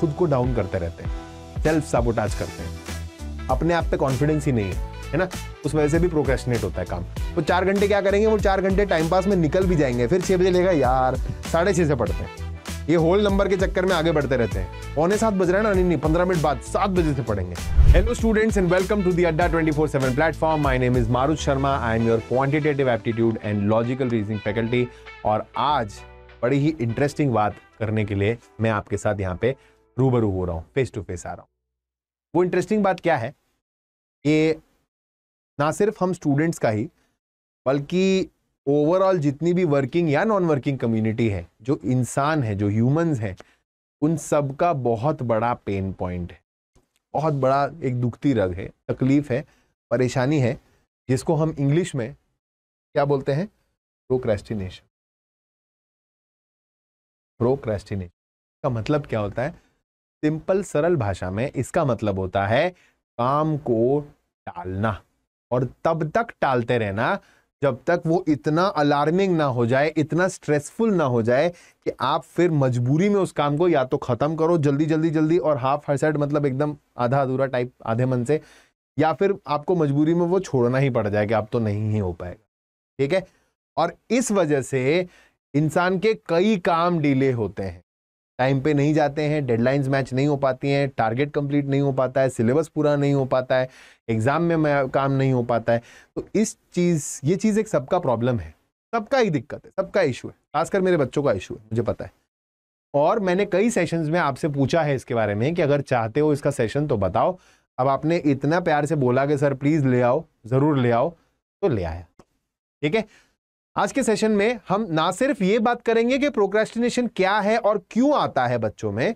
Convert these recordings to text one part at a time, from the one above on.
खुद को डाउन करते रहते हैं सेल्फ सबोटाज करते हैं अपने आप पे कॉन्फिडेंस ही नहीं है है ना उस वजह से भी प्रोकेशनेट होता है काम तो चार घंटे क्या करेंगे वो चार घंटे टाइम पास में निकल भी जाएंगे फिर छह बजे लेगा यार साढ़े छह से पढ़ते हैं ये होल नंबर के चक्कर में आगे बढ़ते रहते हैं पौने सात बज रहे है ना नहीं नहीं पंद्रह मिनट बाद सात बजे से पढ़ेंगे hello students and welcome to the Adda twenty four seven platform my name is Marud Sharma I am your quantitative aptitude and logical reasoning faculty और आज बड़ी ही इंटरेस्टिंग बात करने के लिए मैं आपके साथ यहाँ पे रूबरू हो रहा हूँ फेस टू फेस आ रहा हूँ वो इंटरेस्टिंग बात क्या है कि ना सिर्फ हम स्टूडेंट्स का ही बल्कि ओवरऑल जितनी भी वर्किंग या नॉन वर्किंग कम्युनिटी है जो इंसान है जो ह्यूमंस हैं उन सब का बहुत बड़ा पेन पॉइंट है बहुत बड़ा एक दुखती रग है तकलीफ है परेशानी है जिसको हम इंग्लिश में क्या बोलते हैं प्रोक्रेस्टिनेशन प्रोक्रेस्टिनेशन का मतलब क्या होता है सिंपल सरल भाषा में इसका मतलब होता है काम को टालना और तब तक टालते रहना जब तक वो इतना अलार्मिंग ना हो जाए इतना स्ट्रेसफुल ना हो जाए कि आप फिर मजबूरी में उस काम को या तो ख़त्म करो जल्दी जल्दी जल्दी और हाफ हर्सेड मतलब एकदम आधा अधूरा टाइप आधे मन से या फिर आपको मजबूरी में वो छोड़ना ही पड़ जाए कि आप तो नहीं ही हो पाएगा ठीक है और इस वजह से इंसान के कई काम डिले होते हैं टाइम पे नहीं जाते हैं डेडलाइंस मैच नहीं हो पाती हैं टारगेट कंप्लीट नहीं हो पाता है सिलेबस पूरा नहीं हो पाता है एग्ज़ाम में काम नहीं हो पाता है तो इस चीज़ ये चीज़ एक सबका प्रॉब्लम है सबका ही दिक्कत है सबका इशू है खासकर मेरे बच्चों का इशू है मुझे पता है और मैंने कई सेशंस में आपसे पूछा है इसके बारे में कि अगर चाहते हो इसका सेशन तो बताओ अब आपने इतना प्यार से बोला कि सर प्लीज़ ले आओ ज़रूर ले आओ तो ले आया ठीक है आज के सेशन में हम ना सिर्फ ये बात करेंगे कि प्रोक्रेस्टिनेशन क्या है और क्यों आता है बच्चों में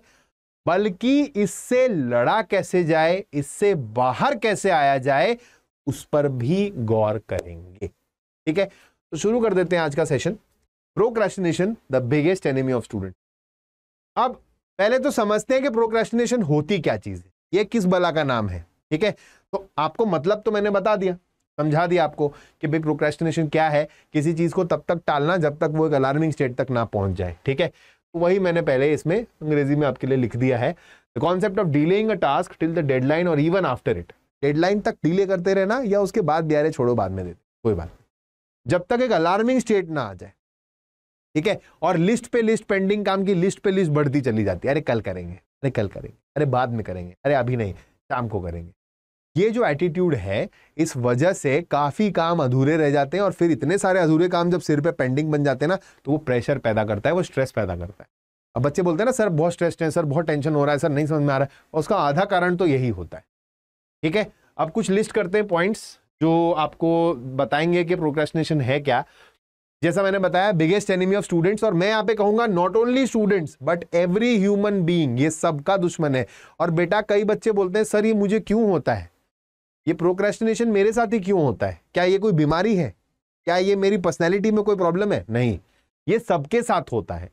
बल्कि इससे लड़ा कैसे जाए इससे बाहर कैसे आया जाए उस पर भी गौर करेंगे ठीक है तो शुरू कर देते हैं आज का session procrastination the biggest enemy of student अब पहले तो समझते हैं कि प्रोक्रेस्टिनेशन होती क्या चीज है ये किस बला का नाम है ठीक है तो आपको मतलब तो मैंने बता दिया समझा दिया आपको कि भाई प्रोक्रेस्टिनेशन क्या है किसी चीज़ को तब तक टालना जब तक वो एक अलार्मिंग स्टेट तक ना पहुंच जाए ठीक है तो वही मैंने पहले इसमें अंग्रेजी में आपके लिए लिख दिया है the concept of delaying a task till the deadline और इवन आफ्टर इट डेडलाइन तक डीले करते रहना या उसके बाद भी छोड़ो बाद में देते कोई बात नहीं जब तक एक अलार्मिंग स्टेट ना आ जाए ठीक है और लिस्ट पे लिस्ट पेंडिंग काम की लिस्ट पे लिस्ट बढ़ती चली जाती है अरे कल करेंगे अरे कल करेंगे अरे बाद में करेंगे अरे अभी नहीं शाम को करेंगे ये जो एटीट्यूड है इस वजह से काफ़ी काम अधूरे रह जाते हैं और फिर इतने सारे अधूरे काम जब सिर पे पेंडिंग बन जाते हैं ना तो वो प्रेशर पैदा करता है वो स्ट्रेस पैदा करता है अब बच्चे बोलते हैं ना सर बहुत स्ट्रेस है सर बहुत टेंशन हो रहा है सर नहीं समझ में आ रहा है उसका आधा कारण तो यही होता है ठीक है अब कुछ लिस्ट करते हैं पॉइंट्स जो आपको बताएंगे कि प्रोक्रेस्टिनेशन है क्या जैसा मैंने बताया बिगेस्ट एनिमी ऑफ स्टूडेंट्स और मैं यहाँ पे कहूंगा not only students but every human being ये सबका दुश्मन है और बेटा कई बच्चे बोलते हैं सर ये मुझे क्यों होता है ये प्रोक्रेस्टिनेशन मेरे साथ ही क्यों होता है क्या ये कोई बीमारी है क्या ये मेरी पर्सनैलिटी में कोई प्रॉब्लम है नहीं ये सबके साथ होता है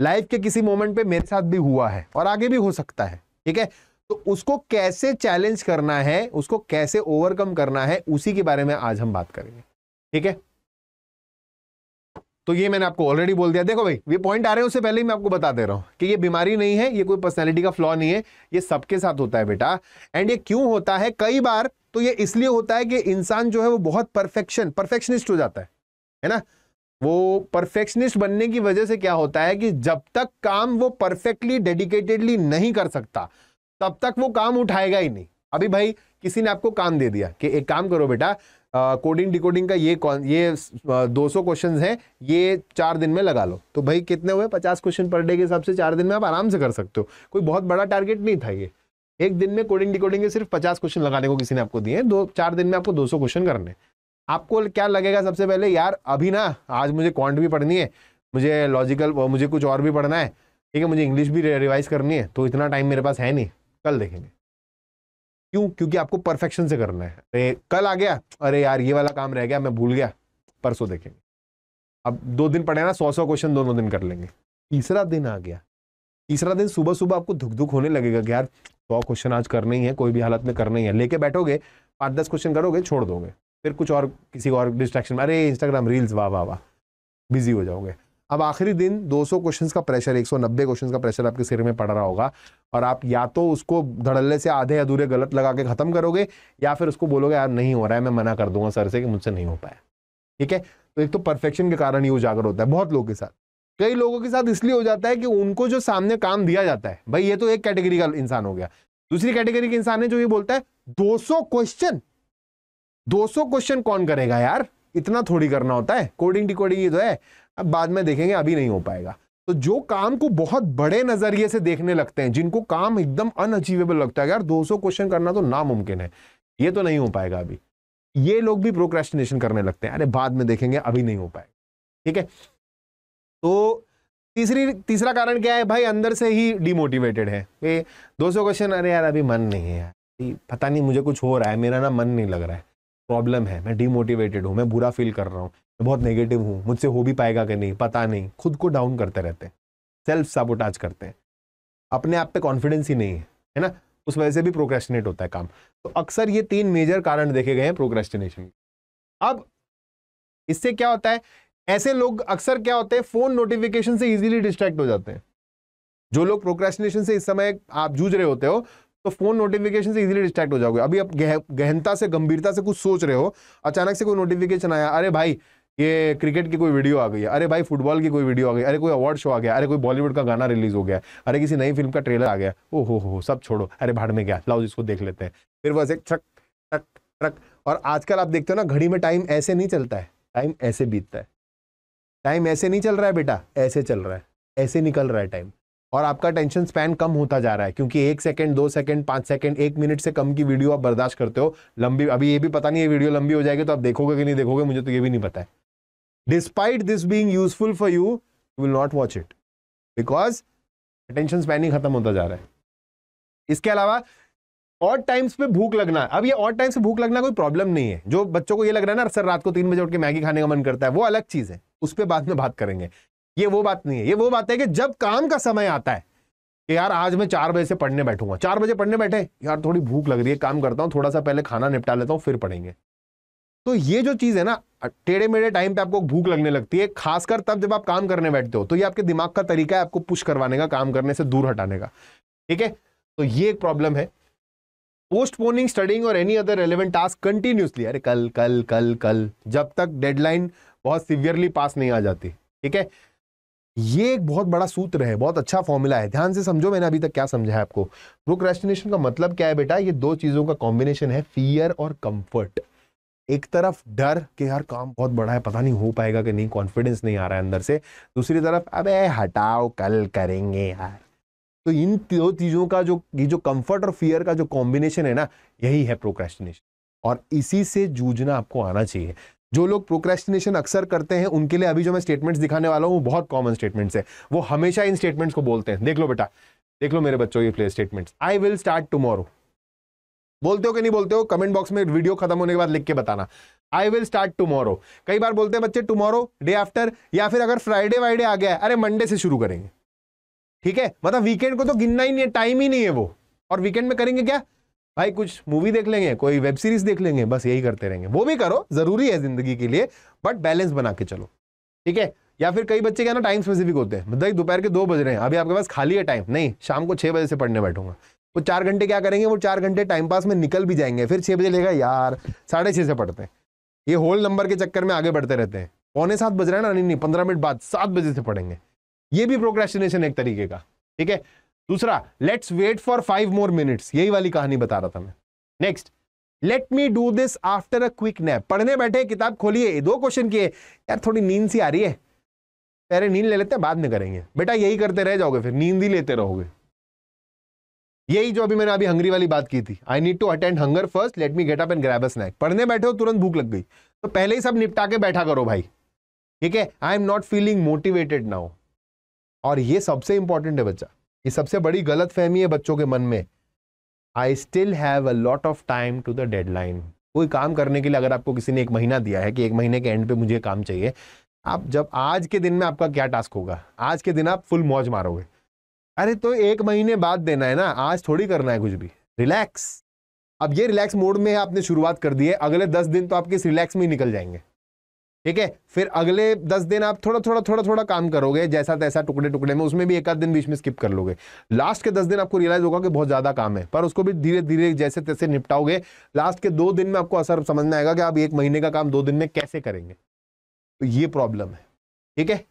लाइफ के किसी मोमेंट पे मेरे साथ भी हुआ है और आगे भी हो सकता है ठीक है तो उसको कैसे चैलेंज करना है उसको कैसे ओवरकम करना है उसी के बारे में आज हम बात करेंगे ठीक है तो ये मैंने आपको ऑलरेडी बोल दिया देखो भाई ये पॉइंट आ रहे हैं उससे पहले ही मैं आपको बता दे रहा हूँ कि ये बीमारी नहीं है ये कोई पर्सनैलिटी का फ्लॉ नहीं है ये सबके साथ होता है बेटा एंड ये क्यों होता है कई बार तो ये इसलिए होता है कि इंसान जो है वो बहुत परफेक्शन परफेक्शनिस्ट हो जाता है है ना वो परफेक्शनिस्ट बनने की वजह से क्या होता है कि जब तक काम वो परफेक्टली डेडिकेटेडली नहीं कर सकता तब तक वो काम उठाएगा ही नहीं अभी भाई किसी ने आपको काम दे दिया कि एक काम करो बेटा कोडिंग डिकोडिंग का ये कौन ये दो सौ क्वेश्चन है ये चार दिन में लगा लो तो भाई कितने हुए पचास क्वेश्चन पर डे के हिसाब से चार दिन में आप आराम से कर सकते हो कोई बहुत बड़ा टारगेट नहीं था ये एक दिन में कोडिंग डिकोडिंग के सिर्फ पचास क्वेश्चन लगाने को किसी ने आपको दिए हैं दो चार दिन में आपको दो सौ क्वेश्चन करने आपको क्या लगेगा सबसे पहले यार अभी ना आज मुझे क्वांट भी पढ़नी है मुझे लॉजिकल मुझे कुछ और भी पढ़ना है ठीक है मुझे इंग्लिश भी रिवाइज करनी है तो इतना टाइम मेरे पास है नहीं कल देखेंगे क्यों क्योंकि आपको परफेक्शन से करना है अरे तो कल आ गया अरे यार ये वाला काम रह गया मैं भूल गया परसों देखेंगे अब दो दिन पढ़े ना सौ सौ क्वेश्चन दोनों दिन कर लेंगे तीसरा दिन आ गया तीसरा दिन सुबह सुबह आपको धुक धुक होने लगेगा कि यार सौ क्वेश्चन आज करना ही है कोई भी हालत में करना ही है लेके बैठोगे पाँच दस क्वेश्चन करोगे छोड़ दोगे फिर कुछ और किसी और डिस्ट्रैक्शन अरे इंस्टाग्राम रील्स वाह वाह वाह बिजी हो जाओगे अब आखिरी दिन 200 क्वेश्चंस का प्रेशर 190 क्वेश्चंस का प्रेशर आपके सिर में पड़ रहा होगा और आप या तो उसको धड़ल्ले से आधे अधूरे गलत लगा के ख़त्म करोगे या फिर उसको बोलोगे यार नहीं हो रहा है मैं मना कर दूंगा सर से कि मुझसे नहीं हो पाया ठीक है तो एक तो परफेक्शन के कारण ही उजागर होता है बहुत लोगों के साथ कई लोगों के साथ इसलिए हो जाता है कि उनको जो सामने काम दिया जाता है भाई ये तो एक कैटेगरी का इंसान हो गया दूसरी कैटेगरी के इंसान है जो ये बोलता है दो क्वेश्चन दो क्वेश्चन कौन करेगा यार इतना थोड़ी करना होता है कोडिंग डिकोडिंग ये तो है अब बाद में देखेंगे अभी नहीं हो पाएगा तो जो काम को बहुत बड़े नजरिए से देखने लगते हैं जिनको काम एकदम अनअचीवेबल लगता है यार 200 क्वेश्चन करना तो नामुमकिन है ये तो नहीं हो पाएगा अभी ये लोग भी प्रोक्रेस्टिनेशन करने लगते हैं अरे बाद में देखेंगे अभी नहीं हो पाएगा ठीक है तो तीसरी तीसरा कारण क्या है भाई अंदर से ही डिमोटिवेटेड है ये सौ क्वेश्चन अरे यार अभी मन नहीं है पता नहीं मुझे कुछ हो रहा है मेरा ना मन नहीं लग रहा है प्रॉब्लम है मैं डिमोटिवेटेड हूँ मैं बुरा फील कर रहा हूँ मैं बहुत नेगेटिव हूँ मुझसे हो भी पाएगा कि नहीं पता नहीं खुद को डाउन करते रहते हैं सेल्फ साबोटाज करते हैं अपने आप पे कॉन्फिडेंस ही नहीं है है ना उस वजह से भी प्रोक्रेस्टिनेट होता है काम तो अक्सर ये तीन मेजर कारण देखे गए हैं प्रोक्रेस्टिनेशन अब इससे क्या होता है ऐसे लोग अक्सर क्या होते हैं फोन नोटिफिकेशन से इजीली डिस्ट्रैक्ट हो जाते हैं जो लोग प्रोक्रेस्टिनेशन से इस समय आप जूझ रहे होते हो तो फोन नोटिफिकेशन से इजीली डिस्ट्रैक्ट हो जाओगे अभी आप गह, गहनता से गंभीरता से कुछ सोच रहे हो अचानक से कोई नोटिफिकेशन आया अरे भाई ये क्रिकेट की कोई वीडियो आ गई है अरे भाई फुटबॉल की कोई वीडियो आ गई अरे कोई अवार्ड शो आ गया अरे कोई बॉलीवुड का गाना रिलीज हो गया अरे किसी नई फिल्म का ट्रेलर आ गया ओ हो हो सब छोड़ो अरे भाड़ में गया लाओ इसको देख लेते हैं फिर बस एक ट्रक ट्रक ट्रक और आजकल आप देखते हो ना घड़ी में टाइम ऐसे नहीं चलता है टाइम ऐसे बीतता है टाइम ऐसे नहीं चल रहा है बेटा ऐसे चल रहा है ऐसे निकल रहा है टाइम और आपका टेंशन स्पैन कम होता जा रहा है क्योंकि एक सेकंड दो सेकंड पाँच सेकंड एक मिनट से कम की वीडियो आप बर्दाश्त करते हो लंबी अभी ये भी पता नहीं है वीडियो लंबी हो जाएगी तो आप देखोगे कि नहीं देखोगे मुझे तो ये भी नहीं पता है despite this being useful for you you will not watch it because attention span ही खत्म होता जा रहा है इसके अलावा और टाइम्स पे भूख लगना अब ये और टाइम्स पे भूख लगना कोई प्रॉब्लम नहीं है जो बच्चों को ये लग रहा है ना सर रात को तीन बजे उठ के मैगी खाने का मन करता है वो अलग चीज़ है उस पर बाद में बात करेंगे ये वो बात नहीं है ये वो बात है कि जब काम का समय आता है कि यार आज मैं चार बजे से पढ़ने बैठूंगा चार बजे पढ़ने बैठे यार थोड़ी भूख लग रही है काम करता हूँ थोड़ा सा पहले खाना निपटा लेता हूँ फिर पढ़ेंगे तो ये जो चीज़ है ना टेढ़े मेढ़े टाइम पे आपको भूख लगने लगती है खासकर तब जब आप काम करने बैठते हो तो ये आपके दिमाग का तरीका है आपको पुश करवाने का काम करने से दूर हटाने का ठीक है तो ये एक प्रॉब्लम है पोस्टपोनिंग स्टडिंग और any other relevant task continuously अरे कल कल कल कल जब तक डेडलाइन बहुत सिवियरली पास नहीं आ जाती ठीक है ये एक बहुत बड़ा सूत्र है बहुत अच्छा फॉर्मूला है ध्यान से समझो मैंने अभी तक क्या समझा है आपको प्रोक्रेस्टिनेशन का मतलब क्या है बेटा ये दो चीज़ों का कॉम्बिनेशन है फियर और कंफर्ट एक तरफ डर कि यार काम बहुत बड़ा है पता नहीं हो पाएगा कि नहीं कॉन्फिडेंस नहीं आ रहा है अंदर से दूसरी तरफ अबे हटाओ कल करेंगे यार तो इन दो चीज़ों का जो ये जो कंफर्ट और फियर का जो कॉम्बिनेशन है ना यही है प्रोक्रेस्टिनेशन और इसी से जूझना आपको आना चाहिए जो लोग प्रोक्रेस्टिनेशन अक्सर करते हैं उनके लिए अभी जो मैं स्टेटमेंट्स दिखाने वाला हूँ वो बहुत कॉमन स्टेटमेंट्स है वो हमेशा इन स्टेटमेंट्स को बोलते हैं देख लो बेटा देख लो मेरे बच्चों ये play statements I will start tomorrow बोलते हो कि नहीं बोलते हो कमेंट बॉक्स में वीडियो खत्म होने के बाद लिख के बताना आई विल स्टार्ट टुमारो कई बार बोलते हैं बच्चे टुमारो डे आफ्टर या फिर अगर फ्राइडे वाइडे आ गया अरे मंडे से शुरू करेंगे ठीक है मतलब वीकेंड को तो गिनना ही नहीं है टाइम ही नहीं है वो और वीकेंड में करेंगे क्या भाई कुछ मूवी देख लेंगे कोई वेब सीरीज देख लेंगे बस यही करते रहेंगे वो भी करो जरूरी है जिंदगी के लिए बट बैलेंस बना के चलो ठीक है या फिर कई बच्चे क्या ना टाइम स्पेसिफिक होते हैं मतलब दोपहर के दो बज रहे हैं अभी आपके पास खाली है टाइम नहीं शाम को छह बजे से पढ़ने बैठूंगा वो चार घंटे क्या करेंगे वो चार घंटे टाइम पास में निकल भी जाएंगे फिर छः बजे लेगा यार साढ़े छः से पढ़ते हैं ये होल नंबर के चक्कर में आगे बढ़ते रहते हैं पौने सात बज रहे हैं ना नहीं नहीं पंद्रह मिनट बाद सात बजे से पढ़ेंगे ये भी प्रोग्रेस्टिनेशन एक तरीके का ठीक है दूसरा let's wait for five more minutes यही वाली कहानी बता रहा था मैं next let me do this after a quick nap पढ़ने बैठे किताब खोलिए दो क्वेश्चन किए यार थोड़ी नींद सी आ रही है पहले नींद ले लेते हैं बाद में करेंगे बेटा यही करते रह जाओगे फिर नींद ही लेते रहोगे यही जो अभी मैंने अभी हंगरी वाली बात की थी I need to attend hunger first let me get up and grab a snack पढ़ने बैठे हो तुरंत भूख लग गई तो पहले ही सब निपटा के बैठा करो भाई ठीक है I am not feeling motivated now और ये सबसे इंपॉर्टेंट है बच्चा ये सबसे बड़ी गलत फहमी है बच्चों के मन में I still have a lot of time to the line कोई काम करने के लिए अगर आपको किसी ने एक महीना दिया है कि एक महीने के एंड पे मुझे काम चाहिए आप जब आज के दिन में आपका क्या टास्क होगा आज के दिन आप फुल मौज मारोगे अरे तो एक महीने बाद देना है ना आज थोड़ी करना है कुछ भी रिलैक्स अब ये रिलैक्स मोड में आपने शुरुआत कर दी है अगले दस दिन तो आपके इस रिलैक्स में ही निकल जाएंगे ठीक है फिर अगले दस दिन आप थोड़ा थोड़ा थोड़ा थोड़ा काम करोगे जैसा तैसा टुकड़े टुकड़े में उसमें भी एक आध दिन बीच में स्किप कर लोगे लास्ट के दस दिन आपको रियलाइज होगा कि बहुत ज़्यादा काम है पर उसको भी धीरे धीरे जैसे तैसे निपटाओगे लास्ट के दो दिन में आपको असर समझ में आएगा कि आप एक महीने का काम दो दिन में कैसे करेंगे तो ये प्रॉब्लम है ठीक है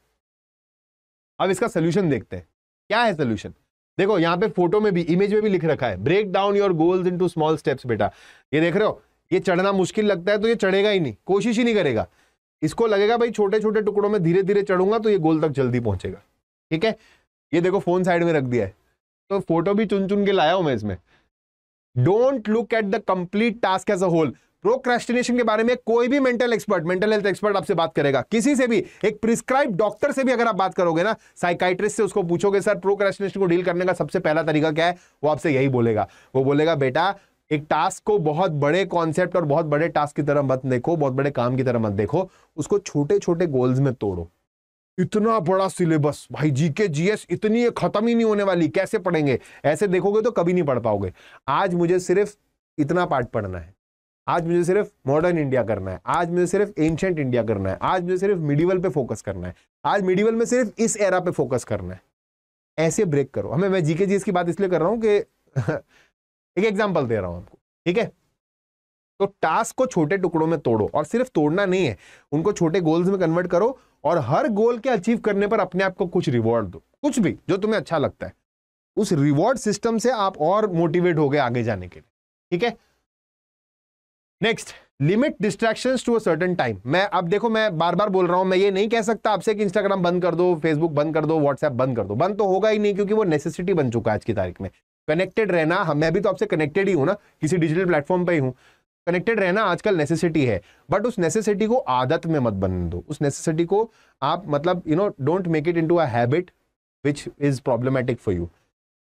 अब इसका सोल्यूशन देखते हैं क्या है सोल्यूशन देखो यहाँ पे फोटो में भी इमेज में भी लिख रखा है break down your goals in small steps बेटा ये देख रहे हो ये चढ़ना मुश्किल लगता है तो ये चढ़ेगा ही नहीं कोशिश ही नहीं करेगा इसको लगेगा भाई छोटे छोटे टुकड़ों में धीरे धीरे चढ़ूंगा तो ये गोल तक जल्दी पहुंचेगा ठीक है ये देखो फोन साइड में रख दिया है तो फोटो भी चुन चुन के लाया हूं मैं इसमें don't look at the complete task as a whole procrastination के बारे में कोई भी mental expert mental health expert आपसे बात करेगा किसी से भी एक प्रिस्क्राइब डॉक्टर से भी अगर आप बात करोगे ना साइकाइट्रिस्ट से उसको पूछोगे सर प्रोक्रेस्टिनेशन को डील करने का सबसे पहला तरीका क्या है वो आपसे यही बोलेगा वो बोलेगा बेटा एक टास्क को बहुत बड़े कॉन्सेप्ट और बहुत बड़े टास्क की तरह मत देखो बहुत बड़े काम की तरह मत देखो उसको छोटे छोटे गोल्स में तोड़ो इतना बड़ा सिलेबस भाई जीके जीएस इतनी खत्म ही नहीं होने वाली कैसे पढ़ेंगे ऐसे देखोगे तो कभी नहीं पढ़ पाओगे आज मुझे सिर्फ इतना पार्ट पढ़ना है आज मुझे सिर्फ मॉडर्न इंडिया करना है आज मुझे सिर्फ एंशंट इंडिया करना है आज मुझे सिर्फ मिडिवल पे फोकस करना है आज मिडिवल में सिर्फ इस एरा पे फोकस करना है ऐसे ब्रेक करो हमें मैं जीके जी की बात इसलिए कर रहा हूँ कि एक एग्जाम्पल दे रहा हूँ आपको ठीक है तो टास्क को छोटे टुकड़ों में तोड़ो और सिर्फ तोड़ना नहीं है उनको छोटे गोल्स में कन्वर्ट करो और हर गोल के अचीव करने पर अपने आप को कुछ रिवॉर्ड दो कुछ भी जो तुम्हें अच्छा लगता है उस रिवॉर्ड सिस्टम से आप और मोटिवेट हो गए आगे जाने के लिए ठीक है next limit distraction to attain time मैं अब देखो मैं बार बार बोल रहा हूं मैं ये नहीं कह सकता आपसे कि इंस्टाग्राम बंद कर दो फेसबुक बंद कर दो व्हाट्सएप बंद कर दो बंद तो होगा ही नहीं क्योंकि वो नेसेसिटी बन चुका है आज की तारीख में कनेक्टेड रहना हम मैं भी तो आपसे कनेक्टेड ही हूँ ना किसी डिजिटल प्लेटफॉर्म पर ही हूँ कनेक्टेड रहना आजकल नेसेसिटी है बट उस नेसेसिटी को आदत में मत बन दो उस नेसेसिटी को आप मतलब you know don't make it into a habit which is problematic for you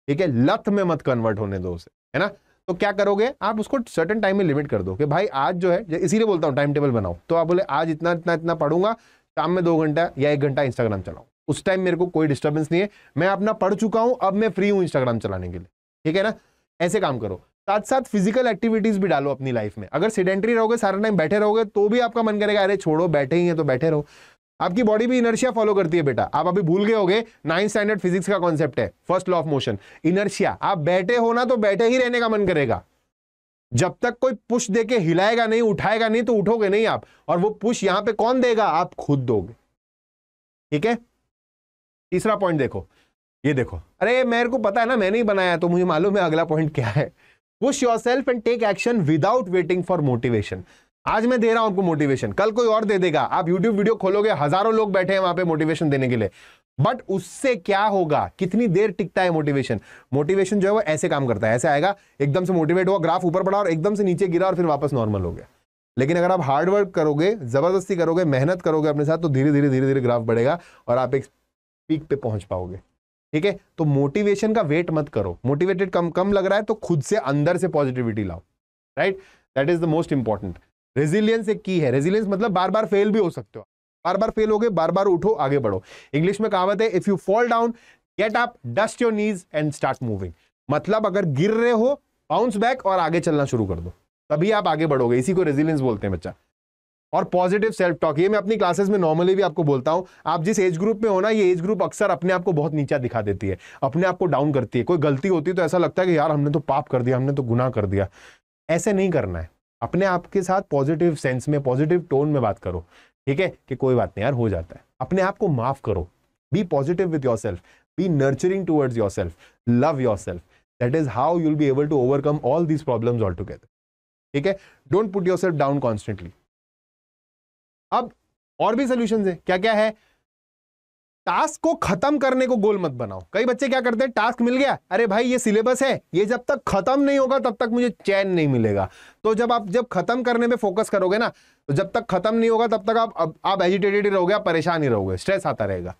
ठीक है लत में मत कन्वर्ट होने दो उसे है ना तो क्या करोगे आप उसको सर्टन टाइम में लिमिट कर दो कि भाई आज जो है इसीलिए बोलता हूँ टाइम टेबल बनाओ तो आप बोले आज इतना इतना इतना पढ़ूंगा शाम में दो घंटा या एक घंटा इंस्टाग्राम चलाओ उस टाइम मेरे को कोई डिस्टर्बेंस नहीं है मैं अपना पढ़ चुका हूँ अब मैं फ्री हूँ इंस्टाग्राम चलाने के लिए ठीक है ना ऐसे काम करो साथ साथ फिजिकल एक्टिविटीज भी डालो अपनी लाइफ में अगर सिडेंट्री रहोगे सारा टाइम बैठे रहोगे तो भी आपका मन करेगा अरे छोड़ो बैठे ही है तो बैठे रहो आपकी बॉडी भी इनर्शिया फॉलो करती है बेटा आप अभी भूल गए होगे नाइन स्टैंडर्ड फिजिक्स का कॉन्सेप्ट है first law of motion inertia आप बैठे हो ना तो बैठे ही रहने का मन करेगा जब तक कोई पुश देके हिलाएगा नहीं उठाएगा नहीं तो उठोगे नहीं आप और वो पुश यहां पे कौन देगा आप खुद दोगे ठीक है तीसरा पॉइंट देखो ये देखो अरे मेरे को पता है ना मैंने ही बनाया तो मुझे मालूम है अगला पॉइंट क्या है push yourself and take action without waiting for motivation आज मैं दे रहा हूं आपको मोटिवेशन कल कोई और दे देगा आप यूट्यूब वीडियो खोलोगे हजारों लोग बैठे हैं वहां पे मोटिवेशन देने के लिए बट उससे क्या होगा कितनी देर टिकता है मोटिवेशन मोटिवेशन जो है वो ऐसे काम करता है ऐसे आएगा एकदम से मोटिवेट हुआ ग्राफ ऊपर बढ़ा और एकदम से नीचे गिरा और फिर वापस नॉर्मल हो गया लेकिन अगर आप हार्ड वर्क करोगे जबरदस्ती करोगे मेहनत करोगे अपने साथ तो धीरे धीरे धीरे धीरे ग्राफ बढ़ेगा और आप एक पीक पे पहुंच पाओगे ठीक है तो मोटिवेशन का वेट मत करो मोटिवेटेड कम कम लग रहा है तो खुद से अंदर से पॉजिटिविटी लाओ right that is the most important resilience एक की है रेजिलियंस मतलब बार बार फेल भी हो सकते हो बार बार फेल हो गए बार बार उठो आगे बढ़ो इंग्लिश में कहावत है if you fall down get up dust your knees and start moving मतलब अगर गिर रहे हो बाउंस बैक और आगे चलना शुरू कर दो तभी आप आगे बढ़ोगे इसी को रेजिलियंस बोलते हैं बच्चा और पॉजिटिव सेल्फ टॉक ये मैं अपनी क्लासेस में नॉर्मली भी आपको बोलता हूँ आप जिस एज ग्रुप में हो ना ये एज ग्रुप अक्सर अपने आप को बहुत नीचा दिखा देती है अपने आप को डाउन करती है कोई गलती होती है तो ऐसा लगता है कि यार हमने तो पाप कर दिया हमने तो गुनाह कर दिया ऐसे नहीं करना है अपने आप के साथ पॉजिटिव सेंस में पॉजिटिव टोन में बात करो ठीक है कि कोई बात नहीं यार हो जाता है अपने आप को माफ करो be positive with yourself be nurturing towards yourself love yourself that is how you'll be able to overcome all these problem all together ठीक है don't put yourself down constantly अब और भी solution है क्या क्या है task को खत्म करने को गोल मत बनाओ कई बच्चे क्या करते हैं टास्क मिल गया अरे भाई ये सिलेबस है ये जब तक खत्म नहीं होगा तब तक मुझे चैन नहीं मिलेगा तो जब आप जब खत्म करने में फोकस करोगे ना तो जब तक खत्म नहीं होगा तब तक आप आप, आप एजिटेटेड ही रहोगे आप परेशान ही रहोगे स्ट्रेस आता रहेगा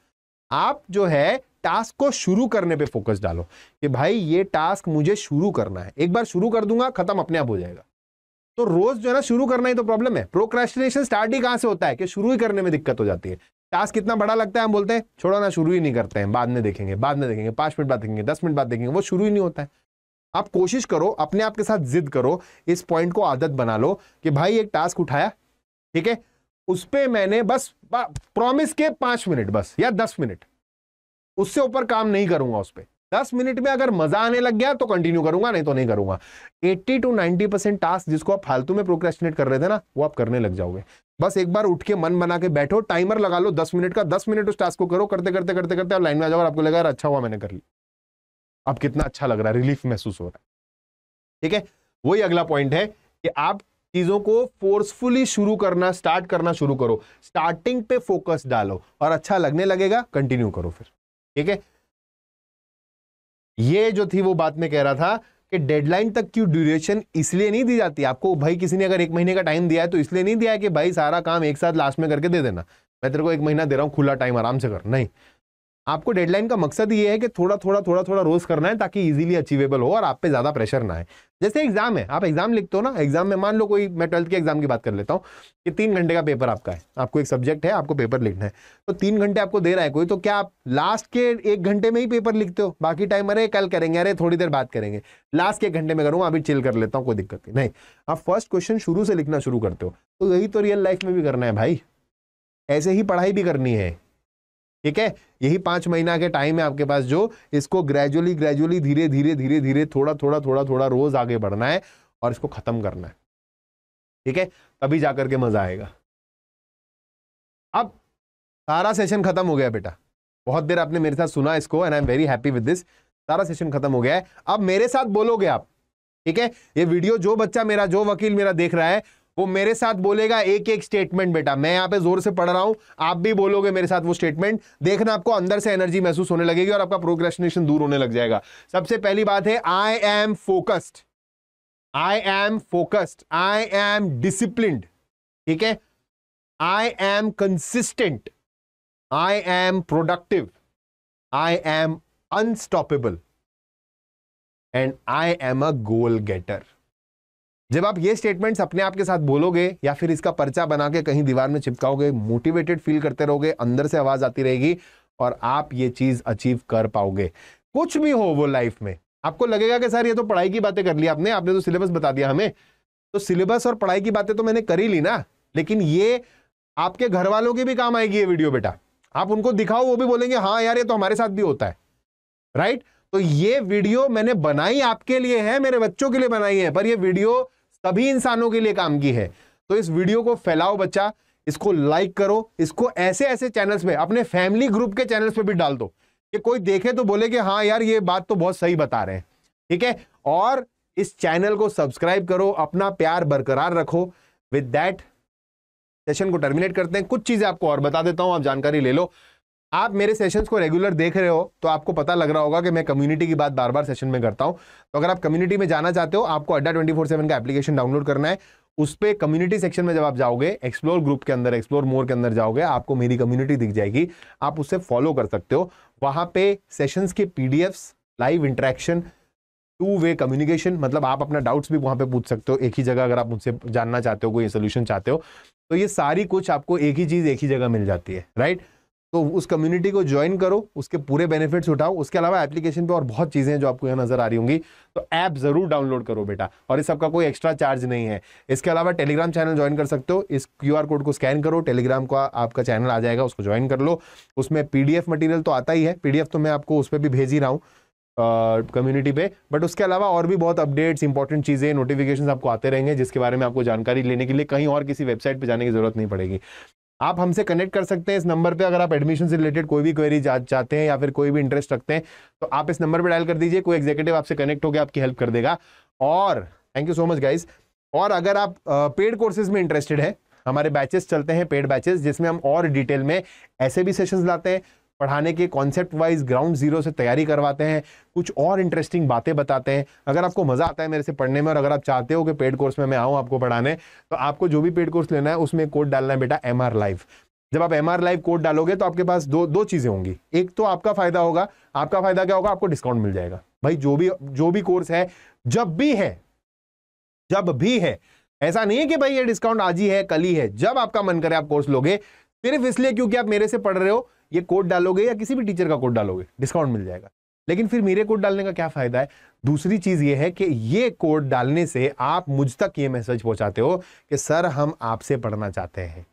आप जो है टास्क को शुरू करने पर फोकस डालो कि भाई ये टास्क मुझे शुरू करना है एक बार शुरू कर दूंगा खत्म अपने आप हो जाएगा तो रोज जो है ना शुरू करना ही तो प्रॉब्लम है प्रोक्रेस्टिनेशन स्टार्ट ही कहां से होता है कि शुरू ही करने में दिक्कत हो जाती है टास्क कितना बड़ा लगता है हम बोलते हैं छोड़ो ना शुरू ही नहीं करते हैं बाद में देखेंगे बाद में देखेंगे पांच मिनट बाद देखेंगे दस मिनट बाद देखेंगे वो शुरू ही नहीं होता है आप कोशिश करो अपने आप के साथ जिद करो इस पॉइंट को आदत बना लो कि भाई एक टास्क उठाया ठीक है उस पर मैंने बस प्रॉमिस के पाँच मिनट बस या दस मिनट उससे ऊपर काम नहीं करूंगा उस पर दस मिनट में अगर मजा आने लग गया तो कंटिन्यू करूंगा नहीं तो नहीं करूंगा 80 टू 90 परसेंट टास्क जिसको आप फालतू में प्रोक्रेस्टिनेट कर रहे थे ना वो आप करने लग जाओगे बस एक बार उठ के मन बना के बैठो टाइमर लगा लो दस मिनट का दस मिनट उस टास्क को करो करते करते करते करते आप लाइन में आ जाओ आपको लगा अच्छा हुआ मैंने कर लिया अब कितना अच्छा लग रहा है रिलीफ महसूस हो रहा है ठीक है वही अगला पॉइंट है कि आप चीजों को फोर्सफुली शुरू करना स्टार्ट करना शुरू करो स्टार्टिंग पे फोकस डालो और अच्छा लगने लगेगा कंटिन्यू करो फिर ठीक है ये जो थी वो बात में कह रहा था कि डेडलाइन तक की ड्यूरेशन इसलिए नहीं दी जाती आपको भाई किसी ने अगर एक महीने का टाइम दिया है तो इसलिए नहीं दिया है कि भाई सारा काम एक साथ लास्ट में करके दे देना मैं तेरे को एक महीना दे रहा हूँ खुला टाइम आराम से कर नहीं आपको डेडलाइन का मकसद ये है कि थोड़ा थोड़ा थोड़ा थोड़ा रोज करना है ताकि इजीली अचीवेबल हो और आप पे ज्यादा प्रेशर ना है जैसे एग्जाम है आप एग्जाम लिखते हो ना एग्जाम में मान लो कोई मैं ट्वेल्थ के एग्जाम की बात कर लेता हूँ कि तीन घंटे का पेपर आपका है आपको एक सब्जेक्ट है आपको पेपर लिखना है तो तीन घंटे आपको दे रहा है कोई तो क्या आप लास्ट के एक घंटे में ही पेपर लिखते हो बाकी टाइम अरे कल करेंगे अरे थोड़ी देर बात करेंगे लास्ट के एक घंटे में करूँगा अभी चिल कर लेता हूँ कोई दिक्कत नहीं आप फर्स्ट क्वेश्चन शुरू से लिखना शुरू करते हो तो यही तो रियल लाइफ में भी करना है भाई ऐसे ही पढ़ाई भी करनी है ठीक है यही पांच महीना के टाइम है आपके पास जो इसको ग्रेजुअली ग्रेजुअली धीरे धीरे धीरे धीरे थोड़ा थोड़ा थोड़ा थोड़ा रोज आगे बढ़ना है और इसको खत्म करना है ठीक है तभी जाकर के मजा आएगा अब सारा सेशन खत्म हो गया बेटा बहुत देर आपने मेरे साथ सुना इसको and I am very happy with this सारा सेशन खत्म हो गया है अब मेरे साथ बोलोगे आप ठीक है ये वीडियो जो बच्चा मेरा जो वकील मेरा देख रहा है वो मेरे साथ बोलेगा एक एक स्टेटमेंट बेटा मैं यहाँ पे जोर से पढ़ रहा हूँ आप भी बोलोगे मेरे साथ वो स्टेटमेंट देखना आपको अंदर से एनर्जी महसूस होने लगेगी और आपका प्रोग्रेसनेशन दूर होने लग जाएगा सबसे पहली बात है I am focused I am focused I am discipline ठीक है I am consistent I am productive I am unstoppable and I am a goal getter जब आप ये स्टेटमेंट्स अपने आप के साथ बोलोगे या फिर इसका पर्चा बना के कहीं दीवार में चिपकाओगे मोटिवेटेड फील करते रहोगे अंदर से आवाज आती रहेगी और आप ये चीज अचीव कर पाओगे कुछ भी हो वो लाइफ में आपको लगेगा कि सर ये तो पढ़ाई की बातें कर ली आपने आपने तो सिलेबस बता दिया हमें तो सिलेबस और पढ़ाई की बातें तो मैंने कर ही ली ना लेकिन ये आपके घर वालों के भी काम आएगी ये वीडियो बेटा आप उनको दिखाओ वो भी बोलेंगे हाँ यार ये तो हमारे साथ भी होता है राइट तो ये वीडियो मैंने बनाई आपके लिए है मेरे बच्चों के लिए बनाई है पर ये वीडियो सभी इंसानों के लिए काम की है तो इस वीडियो को फैलाओ बच्चा इसको लाइक करो इसको ऐसे ऐसे चैनल्स में अपने फैमिली ग्रुप के चैनल्स पे भी डाल दो कि कोई देखे तो बोले कि हाँ यार ये बात तो बहुत सही बता रहे हैं ठीक है और इस चैनल को सब्सक्राइब करो अपना प्यार बरकरार रखो विद डैट सेशन को टर्मिनेट करते हैं कुछ चीजें आपको और बता देता हूं आप जानकारी ले लो आप मेरे सेशंस को रेगुलर देख रहे हो तो आपको पता लग रहा होगा कि मैं कम्युनिटी की बात बार बार सेशन में करता हूँ तो अगर आप कम्युनिटी में जाना चाहते हो आपको अड्डा ट्वेंटी फोर सेवन का एप्लीकेशन डाउनलोड करना है उस पर कम्युनिटी सेक्शन में जब आप जाओगे एक्सप्लोर ग्रुप के अंदर एक्सप्लोर मोर के अंदर जाओगे आपको मेरी कम्युनिटी दिख जाएगी आप उससे फॉलो कर सकते हो वहाँ पे सेशंस के पी live interaction two way communication मतलब आप अपना डाउट्स भी वहाँ पे पूछ सकते हो एक ही जगह अगर आप मुझसे जानना चाहते हो कोई सोल्यूशन चाहते हो तो ये सारी कुछ आपको एक ही चीज़ एक ही जगह मिल जाती है राइट तो उस कम्युनिटी को ज्वाइन करो उसके पूरे बेनिफिट्स उठाओ उसके अलावा एप्लीकेशन पे और बहुत चीज़ें हैं जो आपको यहाँ नजर आ रही होंगी तो ऐप ज़रूर डाउनलोड करो बेटा और इस सबका कोई एक्स्ट्रा चार्ज नहीं है इसके अलावा टेलीग्राम चैनल ज्वाइन कर सकते हो इस क्यू कोड को स्कैन करो टेलीग्राम का आपका चैनल आ जाएगा उसको ज्वाइन कर लो उसमें पी मटेरियल तो आता ही है पी तो मैं आपको उस पर भी भेज ही रहा हूँ कम्युनिटी uh, पे बट उसके अलावा और भी बहुत अपडेट्स इंपॉर्टेंट चीज़ें नोटिफिकेशन आपको आते रहेंगे जिसके बारे में आपको जानकारी लेने के लिए कहीं और किसी वेबसाइट पे जाने की जरूरत नहीं पड़ेगी आप हमसे कनेक्ट कर सकते हैं इस नंबर पे अगर आप एडमिशन से रिलेटेड कोई भी क्वेरी चाहते हैं या फिर कोई भी इंटरेस्ट रखते हैं तो आप इस नंबर पे डायल कर दीजिए कोई एग्जीक्यूटिव आपसे कनेक्ट हो गया आपकी हेल्प कर देगा और thank you so much guys और अगर आप पेड कोर्सेज में इंटरेस्टेड है हमारे बैचेस चलते हैं पेड बैचेस जिसमें हम और डिटेल में ऐसे भी सेशंस लाते हैं पढ़ाने के कॉन्सेप्ट वाइज ग्राउंड जीरो से तैयारी करवाते हैं कुछ और इंटरेस्टिंग बातें बताते हैं अगर आपको मज़ा आता है मेरे से पढ़ने में और अगर आप चाहते हो कि पेड कोर्स में मैं आऊँ आपको पढ़ाने तो आपको जो भी पेड कोर्स लेना है उसमें कोड डालना है बेटा एम आर लाइव जब आप एम आर लाइव कोड डालोगे तो आपके पास दो दो चीज़ें होंगी एक तो आपका फ़ायदा होगा आपका फ़ायदा क्या होगा आपको डिस्काउंट मिल जाएगा भाई जो भी जो भी कोर्स है जब भी है जब भी है ऐसा नहीं है कि भाई ये डिस्काउंट आज ही है कल ही है जब आपका मन करे आप कोर्स लोगे सिर्फ इसलिए क्योंकि आप मेरे से पढ़ रहे हो ये कोड डालोगे या किसी भी टीचर का कोड डालोगे डिस्काउंट मिल जाएगा लेकिन फिर मेरे कोड डालने का क्या फायदा है दूसरी चीज ये है कि ये कोड डालने से आप मुझ तक ये मैसेज पहुंचाते हो कि सर हम आपसे पढ़ना चाहते हैं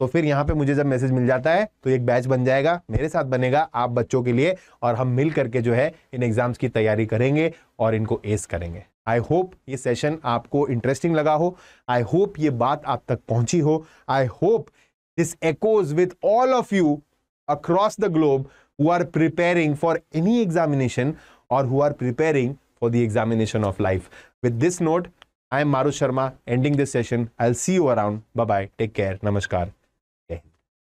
तो फिर यहाँ पे मुझे जब मैसेज मिल जाता है तो एक बैच बन जाएगा मेरे साथ बनेगा आप बच्चों के लिए और हम मिल करके जो है इन एग्जाम्स की तैयारी करेंगे और इनको एस करेंगे आई होप ये सेशन आपको इंटरेस्टिंग लगा हो आई होप ये बात आप तक पहुंची हो I hope this echoes with all of you across the globe who are preparing for any examination or who are preparing for the examination of life. With this note, I am Maru Sharma ending this session. I'll see you around. Bye bye. Take care. Namaskar.